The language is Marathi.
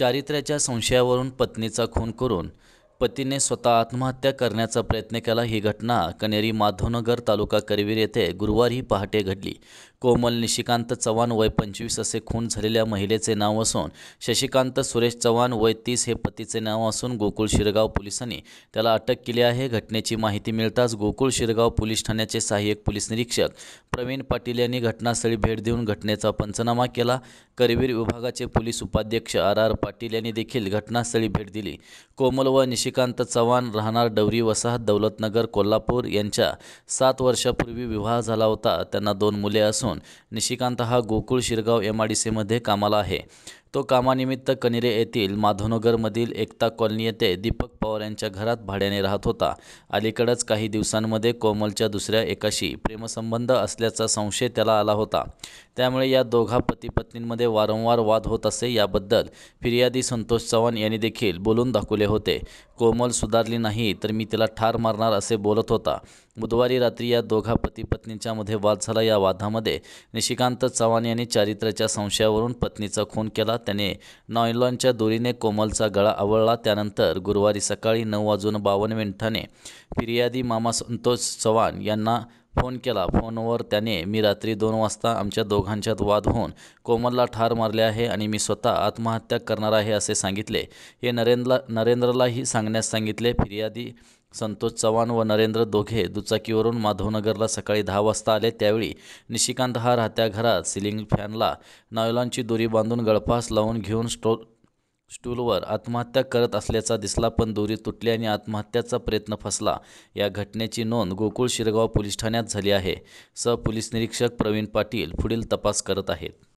चारित्र्याच्या संशयावरून पत्नीचा खून करून पतीने स्वतः आत्महत्या करण्याचा प्रयत्न केला ही घटना कनेरी माधवनगर तालुका करवीर येथे गुरुवारी पहाटे घडली कोमल निशिकांत चव्हाण वय पंचवीस असे खून झालेल्या महिलेचे नाव असून शशिकांत सुरेश चव्हाण वय तीस हे पतीचे नाव असून गोकुळ शिरगाव पोलिसांनी त्याला अटक केली आहे घटनेची माहिती मिळताच गोकुळ शिरगाव पोलीस ठाण्याचे सहाय्यक पोलीस निरीक्षक प्रवीण पाटील यांनी घटनास्थळी भेट देऊन घटनेचा पंचनामा केला करवीर विभागाचे पोलीस उपाध्यक्ष आर आर पाटील यांनी देखील घटनास्थळी भेट दिली कोमल व निशिकांत चव्हाण राहणार डवरी वसाहत दौलतनगर कोल्हापूर यांच्या सात वर्षापूर्वी विवाह झाला होता त्यांना दोन मुले असून असून निशिकांत हा गोकुळ शिरगाव एमआयडीसीमध्ये कामाला आहे तो कामानिमित्त कनिरे येथील माधवनगरमधील एकता कॉलनी येथे दीपक पवार यांच्या घरात भाड्याने राहत होता अलीकडच काही दिवसांमध्ये कोमलच्या दुसऱ्या एकाशी प्रेमसंबंध असल्याचा संशय त्याला आला होता त्यामुळे या दोघा पती वारंवार वाद होत असे याबद्दल फिर्यादी संतोष चव्हाण यांनी देखील बोलून दाखवले होते कोमल सुधारली नाही तर मी तिला ठार मारणार असे बोलत होता बुधवारी रात्री या दोघा पती पत्नींच्यामध्ये वाद झाला या वादामध्ये निशिकांत चव्हाण यांनी चारित्र्याच्या संशयावरून पत्नीचा खून केला त्याने नॉयलॉनच्या दोरीने कोमलचा गळा आवळला त्यानंतर गुरुवारी सकाळी नऊ वाजून बावन्न मिनिटाने फिर्यादी मामा संतोष चव्हाण यांना फोन केला फोनवर त्याने मी रात्री दोन वाजता आमच्या दोघांच्यात वाद होऊन कोमलला ठार मारले आहे आणि मी स्वतः आत्महत्या करणार आहे असे सांगितले हे नरेंद्रला नरेंद्रलाही सांगण्यास सांगितले फिर्यादी संतोष चव्हाण व नरेंद्र दोघे दुचाकीवरून माधवनगरला सकाळी दहा वाजता आले त्यावेळी निशिकांत हा राहत्या घरात सिलिंग फॅनला नॉयलॉनची दोरी बांधून गळफास लावून घेऊन स्टो स्टूलवर आत्महत्या करत असल्याचा दिसला पण दोरी तुटली आणि आत्महत्याचा प्रयत्न फसला या घटनेची नोंद गोकुळ शिरगाव पोलीस ठाण्यात झाली आहे सह पोलीस निरीक्षक प्रवीण पाटील पुढील तपास करत आहेत